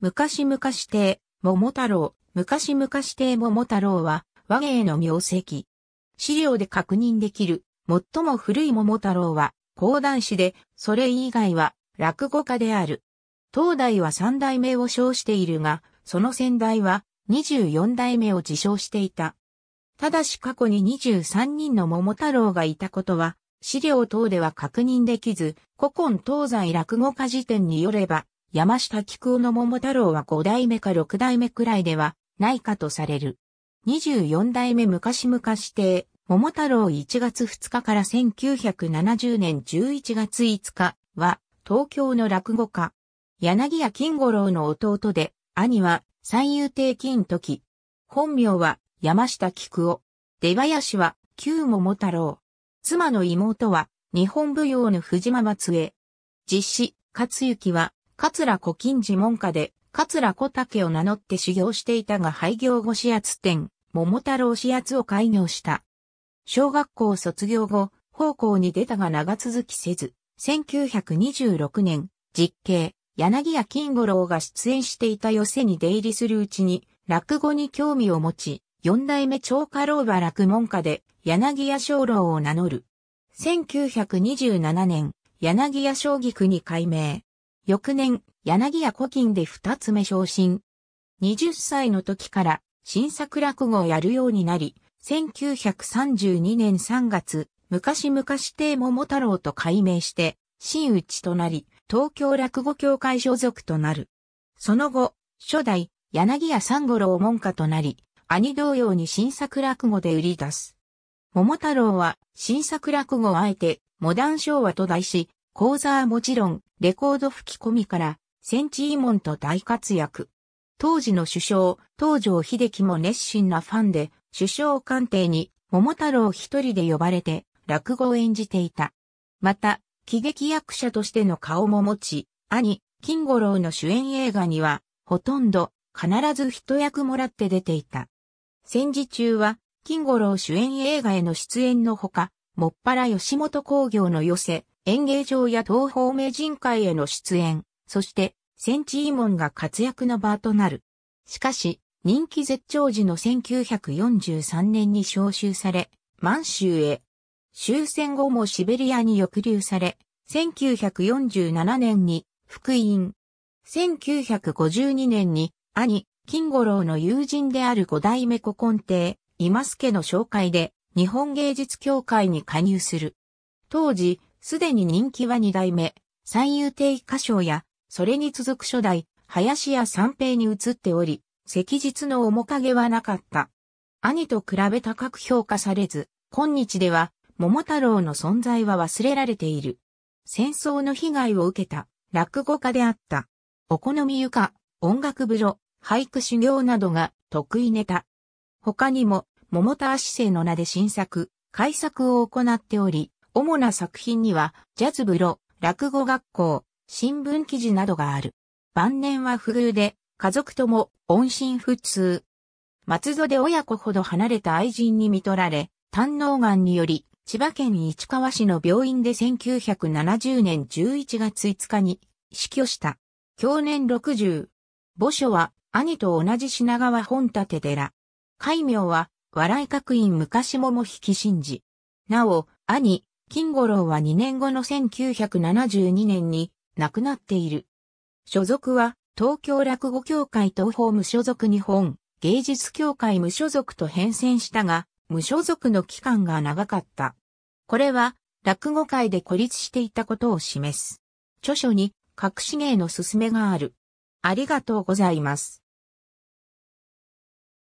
昔々帝、桃太郎、昔々帝桃太郎は、和芸の名跡。資料で確認できる、最も古い桃太郎は、講談師で、それ以外は、落語家である。当代は三代目を称しているが、その先代は、二十四代目を自称していた。ただし過去に二十三人の桃太郎がいたことは、資料等では確認できず、古今東西落語家辞典によれば、山下菊夫の桃太郎は5代目か6代目くらいではないかとされる。24代目昔々定、桃太郎1月2日から1970年11月5日は東京の落語家。柳家金五郎の弟で、兄は三遊亭金時。本名は山下菊夫。出囃子は旧桃太郎。妻の妹は日本舞踊の藤間松江。実子、勝幸は桂古今寺門下で、桂小竹を名乗って修行していたが廃業後始圧店、桃太郎始圧を開業した。小学校卒業後、奉公に出たが長続きせず、1926年、実刑、柳屋金五郎が出演していた寄席に出入りするうちに、落語に興味を持ち、四代目長家老馬落門下で、柳屋小老を名乗る。1927年、柳屋将棋区に改名。翌年、柳家古今で二つ目昇進。20歳の時から新作落語をやるようになり、1932年3月、昔々亭桃太郎と改名して、新内となり、東京落語協会所属となる。その後、初代、柳家三五郎門下となり、兄同様に新作落語で売り出す。桃太郎は、新作落語をあえて、モダン昭和と題し、講座はもちろん、レコード吹き込みから、センチイモンと大活躍。当時の首相、東条秀樹も熱心なファンで、首相官邸に桃太郎一人で呼ばれて、落語を演じていた。また、喜劇役者としての顔も持ち、兄、金五郎の主演映画には、ほとんど必ず一役もらって出ていた。戦時中は、金五郎主演映画への出演のほか、もっぱら吉本興業の寄せ、演芸場や東方名人会への出演、そして、センチーモンが活躍の場となる。しかし、人気絶頂時の1943年に召集され、満州へ。終戦後もシベリアに抑留され、1947年に復員。1952年に兄、金五郎の友人である五代目古今帝、今助の紹介で日本芸術協会に加入する。当時、すでに人気は二代目、三遊亭歌唱や、それに続く初代、林家三平に移っており、昔日の面影はなかった。兄と比べ高く評価されず、今日では、桃太郎の存在は忘れられている。戦争の被害を受けた、落語家であった。お好み床、音楽風呂、俳句修行などが得意ネタ。他にも、桃田足生の名で新作、改作を行っており、主な作品には、ジャズ風呂、落語学校、新聞記事などがある。晩年は不遇で、家族とも音信不通。松戸で親子ほど離れた愛人に見取られ、胆脳癌により、千葉県市川市の病院で1970年11月5日に死去した。享年60。墓所は兄と同じ品川本立寺。戒名は、笑い学院昔もも引き信じ。なお、兄、金五郎は2年後の1972年に亡くなっている。所属は東京落語協会東方無所属日本芸術協会無所属と変遷したが、無所属の期間が長かった。これは落語界で孤立していたことを示す。著書に隠し芸の勧めがある。ありがとうございます。